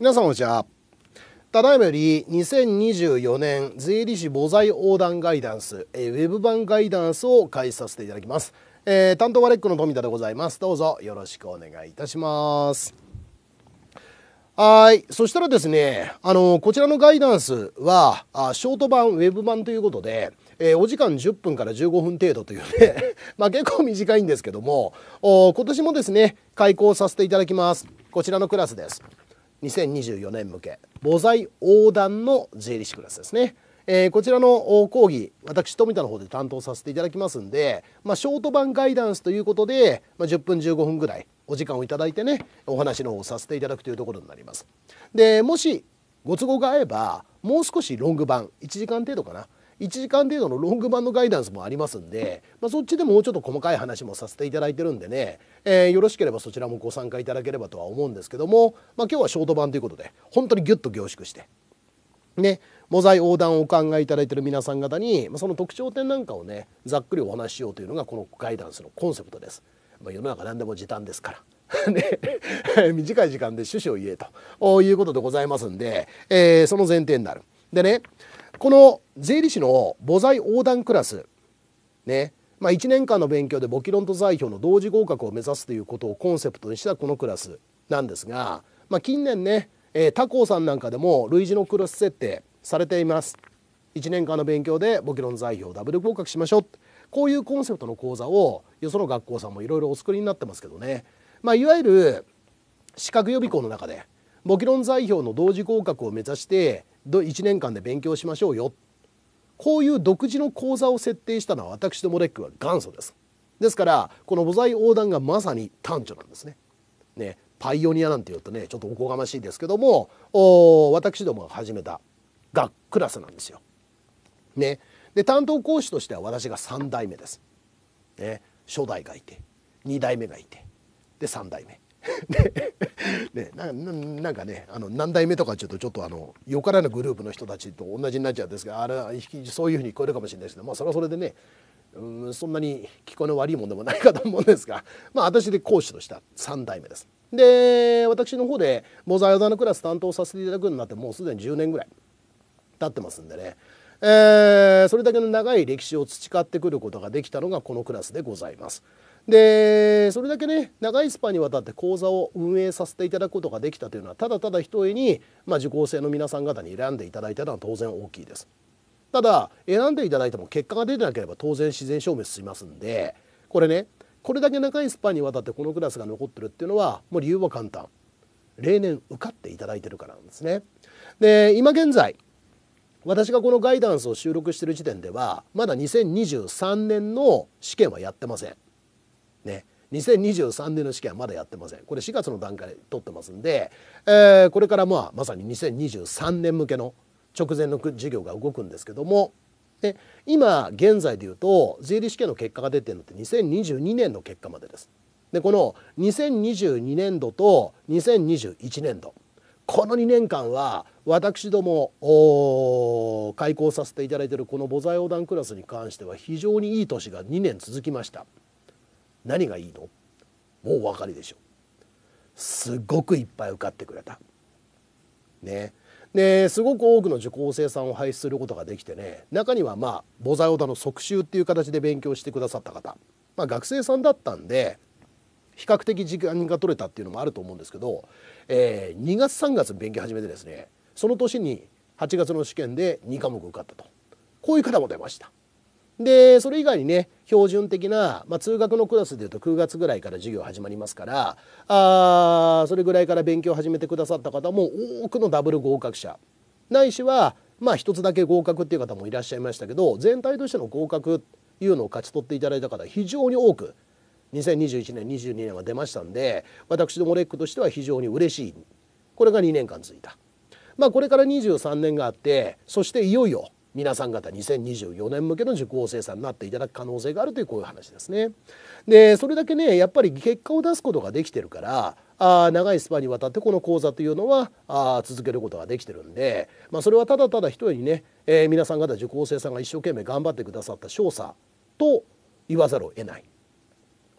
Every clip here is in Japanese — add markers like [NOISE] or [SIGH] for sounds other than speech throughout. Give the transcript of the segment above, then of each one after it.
皆さんこんにちはただいまより2024年税理士母財横断ガイダンス、えー、ウェブ版ガイダンスを開始させていただきます、えー、担当はレックの富田でございますどうぞよろしくお願いいたしますはい。そしたらですね、あの、こちらのガイダンスは、あショート版、ウェブ版ということで、えー、お時間10分から15分程度というね [LAUGHS] まあ結構短いんですけども、お今年もですね、開講させていただきます。こちらのクラスです。2024年向け母材横断の税理士クラスですね。えー、こちらの講義私富田の方で担当させていただきますんで、まあ、ショート版ガイダンスということで、まあ、10分15分ぐらいお時間をいただいてねお話の方をさせていただくというところになります。でもしご都合が合えばもう少しロング版1時間程度かな1時間程度のロング版のガイダンスもありますんで、まあ、そっちでもうちょっと細かい話もさせていただいてるんでね、えー、よろしければそちらもご参加いただければとは思うんですけども、まあ、今日はショート版ということで本当にギュッと凝縮して。ね、モザイ横断をお考えいただいている皆さん方にその特徴点なんかをねざっくりお話ししようというのがこのガイダンスのコンセプトです。まあ、世の中何でも時短ですから [LAUGHS] ね、[LAUGHS] 短い時間で趣旨を言えということでございますんで、えー、その前提になる。でねこの税理士の母材横断クラス、ねまあ、1年間の勉強で簿記論と財表の同時合格を目指すということをコンセプトにしたこのクラスなんですが、まあ、近年ね、えー、他校さんなんかでも類似のクラス設定されています。1年間の勉強で簿記論財表ダブル合格しましょうこういうコンセプトの講座をよその学校さんもいろいろお作りになってますけどね、まあ、いわゆる資格予備校の中で簿記論財表の同時合格を目指して1年間で勉強しましょうよこういう独自の講座を設定したのは私どもレックは元祖ですですからこの母材横断がまさに端緒なんですねねパイオニアなんて言うとねちょっとおこがましいですけども私どもが始めた学クラスなんですよ。ね、で担当講師としては私が3代目です。ね、初代がいて2代目がいてで3代目で [LAUGHS] ねなんかねあの何代目とかちょっとちょっとあのよからぬグループの人たちと同じになっちゃうんですがあれはそういうふうに聞こえるかもしれないですけど、まあ、それはそれでねうんそんなに聞こえの悪いもんでもないかと思うんですが、[LAUGHS] まあ、私で講師とした3代目です。で私の方でモザイダのクラス担当させていただくようになってもうすでに10年ぐらい経ってますんでね、えー、それだけの長い歴史を培ってくることができたのがこのクラスでございます。でそれだけね長いスパンにわたって講座を運営させていただくことができたというのはただただひとえに、まあ、受講生の皆さん方に選んでいただいたのは当然大きいです。ただ選んでいただいても結果が出てなければ当然自然消滅しますんでこれねこれだけ長いスパンにわたってこのクラスが残ってるっていうのはもう理由は簡単例年受かっていただいてるからなんですね。で今現在私がこのガイダンスを収録してる時点ではまだ2023年の試験はやってません。ね2023年の試験はまだやってませんこれ4月の段階で取ってますんで、えー、これからまあまさに2023年向けの直前の授業が動くんですけどもで今現在でいうと税理試験の結果が出てるのって2022年の結果までです。でこの2022年度と2021年度この2年間は私ども開校させていただいているこの母材横断クラスに関しては非常にいい年が2年続きました。何がいいのもうお分かりでしょすごくいっぱい受かってくれた。ね。ですごく多くの受講生さんを輩出することができてね中にはまあ母材オタの即習っていう形で勉強してくださった方、まあ、学生さんだったんで比較的時間が取れたっていうのもあると思うんですけど、えー、2月3月勉強始めてですねその年に8月の試験で2科目受かったとこういう方も出ました。でそれ以外にね標準的な、まあ、通学のクラスでいうと9月ぐらいから授業始まりますからあそれぐらいから勉強を始めてくださった方も多くのダブル合格者ないしはまあ一つだけ合格っていう方もいらっしゃいましたけど全体としての合格っていうのを勝ち取っていただいた方非常に多く2021年22年は出ましたんで私どもレックとしては非常に嬉しいこれが2年間続いた。まあ、これから23年があってそしていよいよ皆さん方2024年向けの受講生さんになっていただく可能性があるというこういう話ですね。でそれだけねやっぱり結果を出すことができてるからあ長いスパンにわたってこの講座というのはあ続けることができてるんで、まあ、それはただただ一人にね、えー、皆さん方受講生さんが一生懸命頑張ってくださった少佐と言わざるを得ない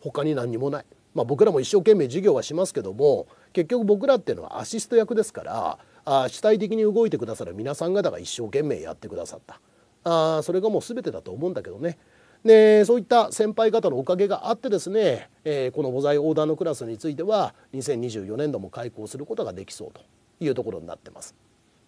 他に何にもない、まあ、僕らも一生懸命授業はしますけども結局僕らっていうのはアシスト役ですからあ主体的に動いてくださる皆さん方が一生懸命やってくださったあそれがもう全てだと思うんだけどね。でそういった先輩方のおかげがあってですね、えー、この母材ダーのクラスについては2024年度も開校することができそうというところになってます。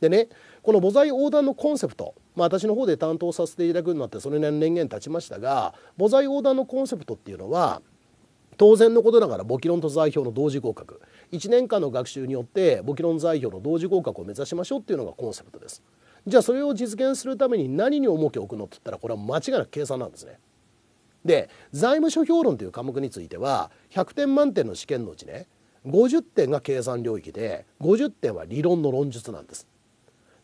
でねこの母材ダーのコンセプト、まあ、私の方で担当させていただくようになってそれなりの年限経ちましたが母材オーダーのコンセプトっていうのは当然のことながら簿記論と座標の同時合格1年間の学習によって簿記論座標の同時合格を目指しましょうっていうのがコンセプトですじゃあそれを実現するために何に重きを置くのって言ったらこれは間違いなく計算なんですねで財務諸評論という科目については100点満点の試験のうちね50点が計算領域で50点は理論の論述なんです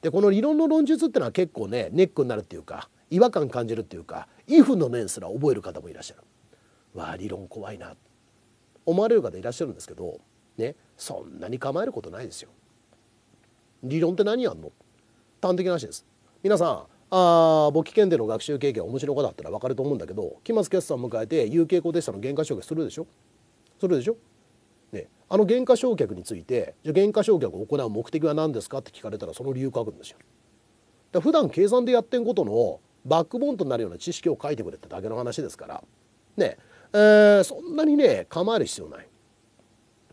でこの理論の論述っていうのは結構ねネックになるっていうか違和感感じるっていうか「if」の面すら覚える方もいらっしゃるわあ理論怖いな思われる方いらっしゃるんですけどねそんなに構えることないですよ。理論って何やんの端的な話です。皆さんあ簿記検定の学習経験面白かだったら分かると思うんだけど期末決算迎えて有形固定産の減価償却するでしょするでしょねあの減価償却についてじゃ減価償却を行う目的は何ですかって聞かれたらその理由書くんですよ。だ普段計算でやってんことのバックボーンとなるような知識を書いてくれってだけの話ですからねえー、そんなにね構える必要ない。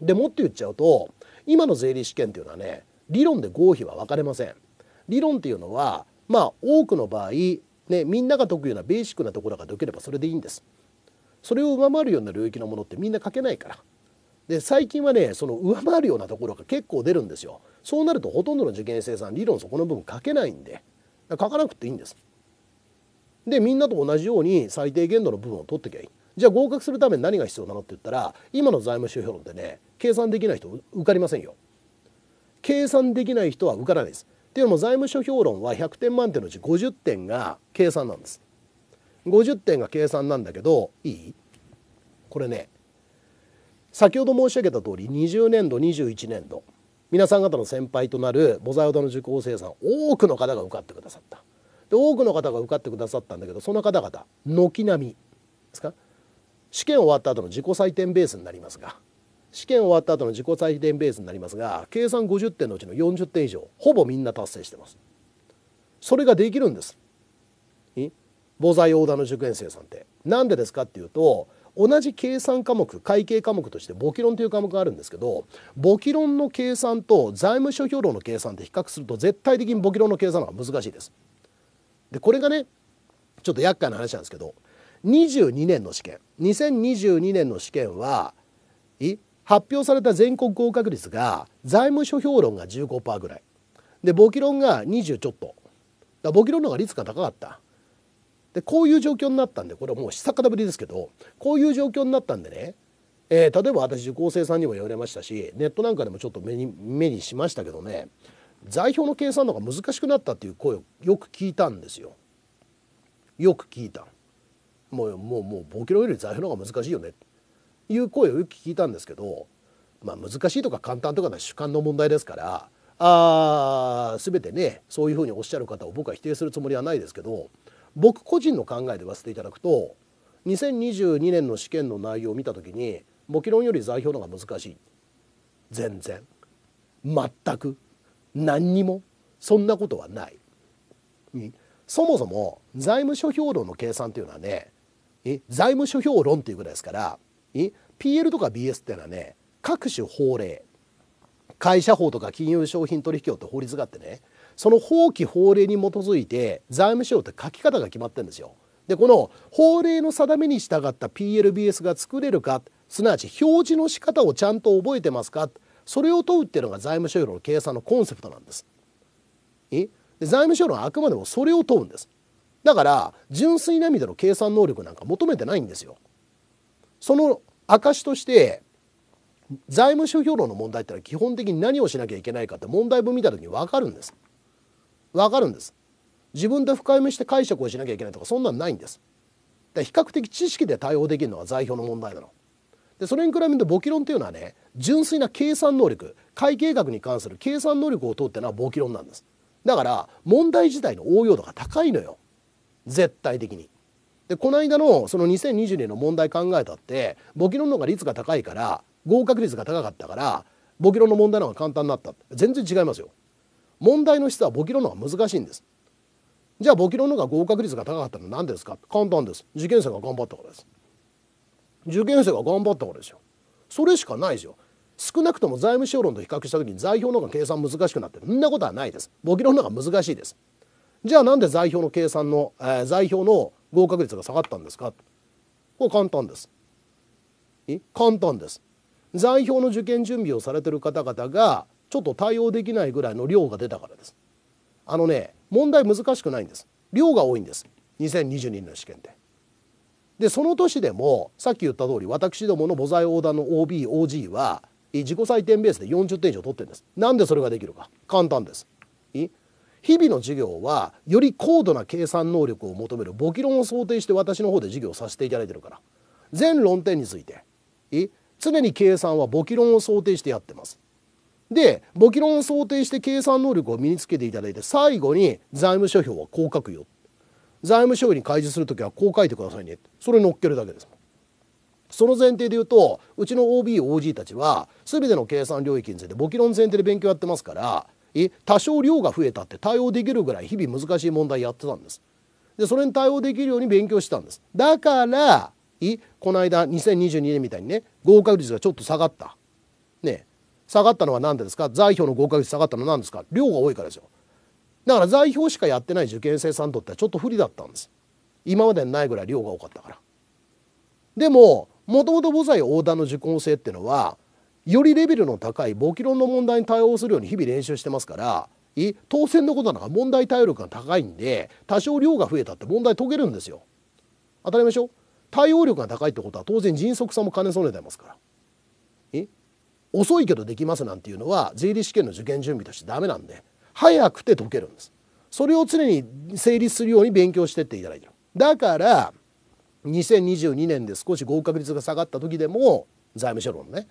でもっと言っちゃうと今の税理士試験っていうのはね理論で合否は分かれません。理論っていうのはまあ多くの場合、ね、みんなが解くようなベーシックなところが解ければそれでいいんです。それを上回るような領域のものってみんな書けないから。で最近はねその上回るようなところが結構出るんですよ。そうなるとほとんどの受験生さん理論そこの部分書けないんで書かなくていいんです。でみんなと同じように最低限度の部分を取ってきゃいい。じゃあ合格するために何が必要なのって言ったら今の財務諸表論でね計算できない人受かりませんよ。計算できない人は受からないです。っていうのも財務諸表論は100点満点のうち50点が計算なんです。50点が計算なんだけどいいこれね先ほど申し上げた通り20年度21年度皆さん方の先輩となるザイオダの受講生さん多くの方が受かってくださったで多くの方が受かってくださったんだけどその方々軒並みですか試験終わった後の自己採点ベースになりますが試験終わった後の自己採点ベースになりますが計算50点のうちの40点以上ほぼみんな達成してますそれができるんです防災横断の受験生さんって何でですかっていうと同じ計算科目会計科目として簿記論という科目があるんですけど簿記論の計算と財務諸表論の計算って比較すると絶対的に簿記論の計算の方が難しいですでこれがねちょっと厄介な話なんですけど22年の試験2022年の試験は発表された全国合格率が財務諸評論が15%ぐらいで簿記論が20ちょっとだ簿記論の方が率が高かったでこういう状況になったんでこれはもう久方ぶりですけどこういう状況になったんでね、えー、例えば私受講生さんにも言われましたしネットなんかでもちょっと目に目にしましたけどね財表の計算の方が難しくなったっていう声をよく聞いたんですよ。よく聞いた。もうもうもう棒キロより財布の方が難しいよねっていう声をよく聞いたんですけど、まあ、難しいとか簡単とかの主観の問題ですからあ全てねそういうふうにおっしゃる方を僕は否定するつもりはないですけど僕個人の考えで言わせていただくと2022年の試験の内容を見た時に簿記論より座標の方が難しい全然全く何にもそんなことはない。そもそも財務諸表論の計算というのはねえ財務諸表論っていうぐらいですからえ PL とか BS っていうのはね各種法令会社法とか金融商品取引法って法律があってねその法規法令に基づいて財務省って書き方が決まってるんですよ。でこの法令の定めに従った PLBS が作れるかすなわち表示の仕方をちゃんと覚えてますかそれを問うっていうのが財務省の計算のコンセプトなんです。え財務省はあくまでもそれを問うんです。だから純粋での計算能力なんか求めてないんですよ。その証として財務諸表論の問題ってのは基本的に何をしなきゃいけないかって問題文見た時に分かるんです。分かるんです。自分で深読みして解釈をしなきゃいけないとかそんなんないんです。だ比較的知識で対応できるのは財表の問題なの。でそれに比べると簿記論っていうのはね純粋な計算能力会計学に関する計算能力をうってのは簿記論なんです。だから問題自体の応用度が高いのよ。絶対的に。でこの間のその2020年の問題考えたって簿記論の方が率が高いから合格率が高かったから簿記論の問題の方が簡単になった全然違いますよ。問題の質は簿記論の方が難しいんです。じゃあ簿記論の方が合格率が高かったのは何ですか簡単です。受験生が頑張ったからです。受験生が頑張ったからですよ。それしかないですよ。少なくとも財務省論と比較した時に財表の方が計算難しくなってそんなことはないです。簿記論の方が難しいです。じゃあなんで財票の計算の、えー、財票の合格率が下がったんですかこれ簡単です簡単です財票の受験準備をされてる方々がちょっと対応できないぐらいの量が出たからですあのね問題難しくないんです量が多いんです2022年の試験で。でその年でもさっき言った通り私どもの母材横断の OBOG は自己採点ベースで40点以上取ってるんですなんでそれができるか簡単です日々の授業はより高度な計算能力を求める簿記論を想定して私の方で授業させていただいてるから全論点について常に計算は簿記論を想定してやってます。で簿記論を想定して計算能力を身につけていただいて最後に財務諸表はこう書くよ財務諸表に開示する時はこう書いてくださいねそれ乗っけるだけです。その前提で言うとうちの OBOG たちは全ての計算領域について簿記論前提で勉強やってますからえ多少量が増えたって対応できるぐらい日々難しい問題やってたんですでそれに対応できるように勉強してたんですだからえこの間2022年みたいにね合格率がちょっと下がったね下がったのは何でですか財票の合格率下がったのは何ですか量が多いからですよだから財票しかやってない受験生さんにとってはちょっと不利だったんです今までにないぐらい量が多かったからでももともと母材横断の受講生っていうのはよりレベルの高い簿記論の問題に対応するように日々練習してますから当選のことなんか問題対応力が高いんで多少量が増えたって問題解けるんですよ。当たり前でしょ対応力が高いってことは当然迅速さも兼ね備えてますから。え遅いけどできますなんていうのは税理試験の受験準備としてダメなんで早くて解けるんです。それを常に成立するように勉強してっていただいてる。だから2022年で少し合格率が下がった時でも財務諸論ね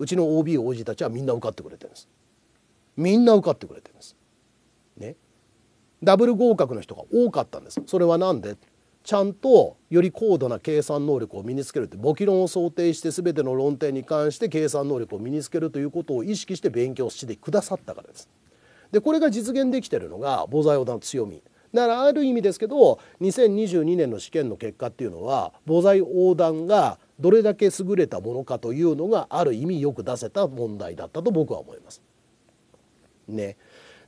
うちの OB、OG たちはみんな受かってくれてるんです。みんな受かってくれてるんです。ね。ダブル合格の人が多かったんです。それは何でちゃんとより高度な計算能力を身につけるって簿記論を想定して全ての論点に関して計算能力を身につけるということを意識して勉強してくださったからです。でこれが実現できてるのが母材横断の強み。ならある意味ですけど2022年の試験の結果っていうのは母材横断がどれだけ優れたものかというのがある意味よく出せた問題だったと僕は思います。ね。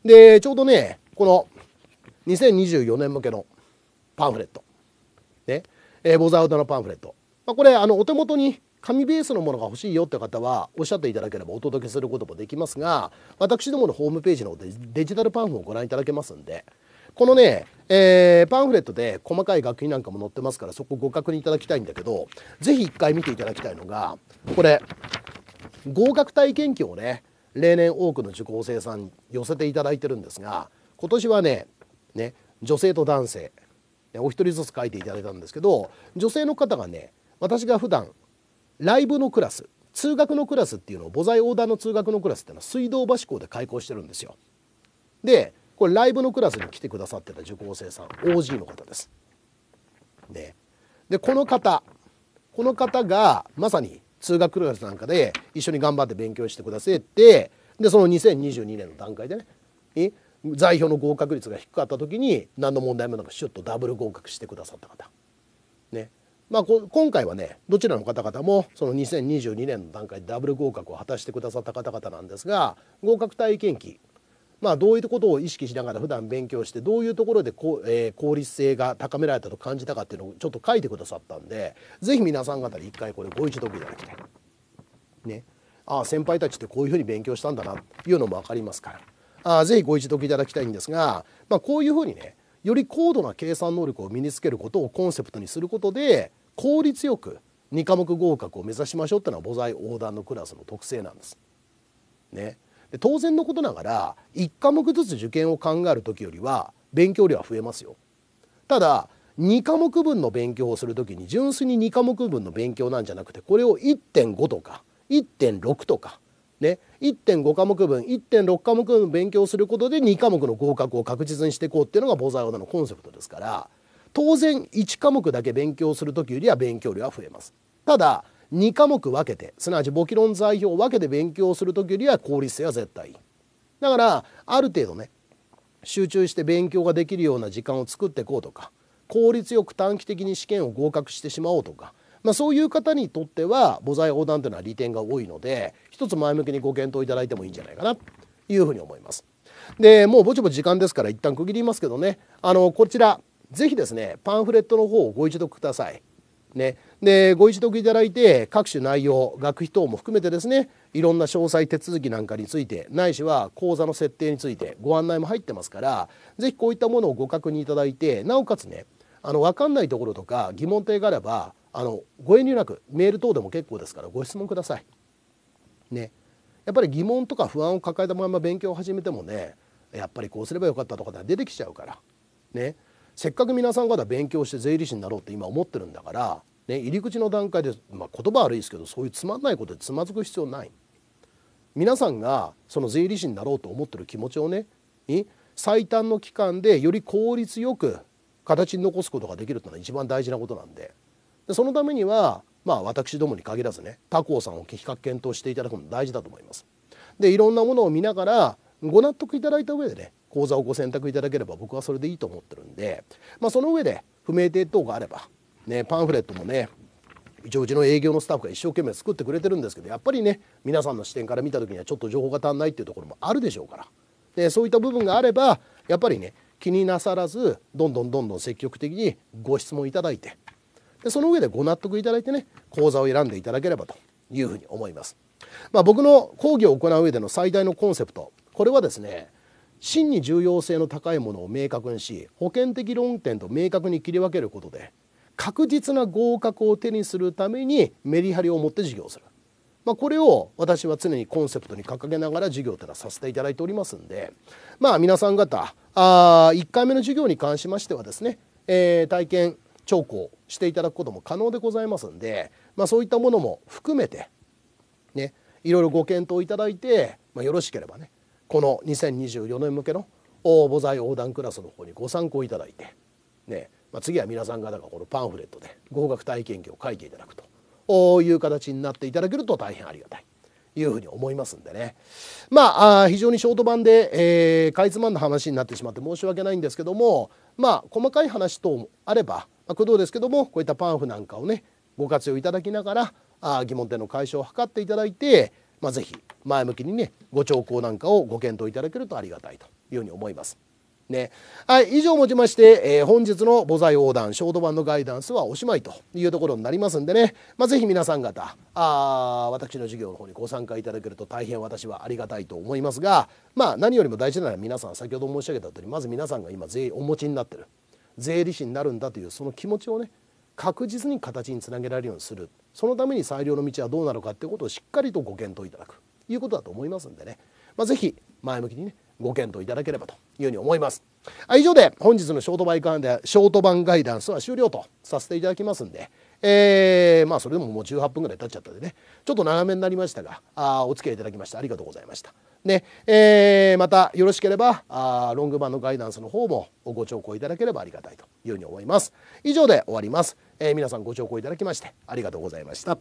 でちょうどねこの2024年向けのパンフレット、ねえボザウドのパンフレット、まあ、これあのお手元に紙ベースのものが欲しいよって方はおっしゃっていただければお届けすることもできますが私どものホームページのデジタルパンフをご覧いただけますんでこのねえー、パンフレットで細かい楽器なんかも載ってますからそこご確認いただきたいんだけど是非一回見ていただきたいのがこれ合格体験記をね例年多くの受講生さん寄せていただいてるんですが今年はねね女性と男性お一人ずつ書いていただいたんですけど女性の方がね私が普段ライブのクラス通学のクラスっていうのを母材オーダーの通学のクラスっていうのは水道橋校で開校してるんですよ。でこれライブのクラスに来てくださってた受講生さん OG の方です。ね、でこの方この方がまさに通学クラスなんかで一緒に頑張って勉強してくださってでその2022年の段階でね代表の合格率が低かった時に何の問題もなくシュッとダブル合格してくださった方。ねまあ、今回はねどちらの方々もその2022年の段階でダブル合格を果たしてくださった方々なんですが合格体験記まあ、どういうことを意識しながら普段勉強してどういうところでこ、えー、効率性が高められたと感じたかっていうのをちょっと書いてくださったんで是非皆さん方に一回これご一読いただきたい。ね。ああ先輩たちってこういうふうに勉強したんだなというのも分かりますからああぜひご一読いただきたいんですが、まあ、こういうふうにねより高度な計算能力を身につけることをコンセプトにすることで効率よく2科目合格を目指しましょうっていうのは母材横断のクラスの特性なんです。ね。で当然のことながら1科目ずつ受験を考える時よりは勉強量は増えますよ。ただ2科目分の勉強をする時に純粋に2科目分の勉強なんじゃなくてこれを1.5とか1.6とかね、1.5科目分1.6科目分勉強することで2科目の合格を確実にしていこうっていうのがボザイオダのコンセプトですから当然1科目だけ勉強する時よりは勉強量は増えます。ただ2科目分けてすなわち簿記論材表を分けて勉強する時よりは効率性は絶対いい。だからある程度ね集中して勉強ができるような時間を作っていこうとか効率よく短期的に試験を合格してしまおうとか、まあ、そういう方にとっては母材横断というのは利点が多いので一つ前向きにご検討いただいてもいいんじゃないかなというふうに思います。でもうぼちぼち時間ですから一旦区切りますけどねあのこちら是非ですねパンフレットの方をご一読ください。ね、でご一読いただいて各種内容学費等も含めてですねいろんな詳細手続きなんかについてないしは講座の設定についてご案内も入ってますから是非こういったものをご確認いただいてなおかつねあの分かんないところとか疑問点があればあのご遠慮なくメール等でも結構ですからご質問ください。ね、やっぱり疑問とか不安を抱えたまま勉強を始めてもねやっぱりこうすればよかったとかでは出てきちゃうからねせっかく皆さん方勉強して税理士になろうって今思ってるんだから、ね、入り口の段階で、まあ、言葉悪いですけどそういうつまんないことでつまずく必要ない皆さんがその税理士になろうと思ってる気持ちをね最短の期間でより効率よく形に残すことができるというのは一番大事なことなんででそのためにはまあ私どもに限らずね他校さんを比較検討していただくのも大事だと思います。でいろんなものを見ながらご納得いただいた上でね口座をご選択いただければ僕はそれでいいと思ってるんで、まあ、その上で不明定等があれば、ね、パンフレットもね一応うちの営業のスタッフが一生懸命作ってくれてるんですけどやっぱりね皆さんの視点から見た時にはちょっと情報が足んないっていうところもあるでしょうからでそういった部分があればやっぱりね気になさらずどんどんどんどん積極的にご質問いただいてでその上でご納得いただいてね講座を選んでいただければというふうに思います。まあ、僕の講義を行う上での最大のコンセプトこれはですね真に重要性の高いものを明確にし保険的論点と明確に切り分けることで確実な合格を手にするためにメリハリを持って授業する、まあ、これを私は常にコンセプトに掲げながら授業というのはさせていただいておりますんでまあ皆さん方あ1回目の授業に関しましてはですね、えー、体験聴講していただくことも可能でございますんで、まあ、そういったものも含めてねいろいろご検討いただいて、まあ、よろしければねこの2024年向けの母材横断クラスの方にご参考いただいて、ねまあ、次は皆さん方がこのパンフレットで合格体験記を書いていただくという形になっていただけると大変ありがたい。というふうに思いますんでね。まあ、非常にショート版で、えー、かいつまんの話になってしまって申し訳ないんですけども、まあ、細かい話等もあれば、まあ、工藤ですけども、こういったパンフなんかをね、ご活用いただきながら、あ疑問点の解消を図っていただいて、まあ、ぜひ前向きにねご兆候なんかをご検討いただけるとありがたいというふうに思います。ね、はい以上をもちまして、えー、本日の母材横断ショート版のガイダンスはおしまいというところになりますんでね、まあ、ぜひ皆さん方あ私の授業の方にご参加いただけると大変私はありがたいと思いますが、まあ、何よりも大事なのは皆さん先ほど申し上げた通りまず皆さんが今税お持ちになってる税理士になるんだというその気持ちをね確実に形につなげられるようにするそのために最良の道はどうなのかってことをしっかりとご検討いただくということだと思いますんでね、まあ、是非前向きにねご検討いただければというふうに思います。以上で本日のショートバイカーでショート版ガイダンスは終了とさせていただきますんで、えー、まあそれでももう18分ぐらい経っちゃったんでねちょっと長めになりましたがあお付き合いいただきましてありがとうございました。ねえー、またよろしければあロング版のガイダンスの方もご聴講いただければありがたいというふうに思います。以上で終わります。えー、皆さんご聴講いただきましてありがとうございました。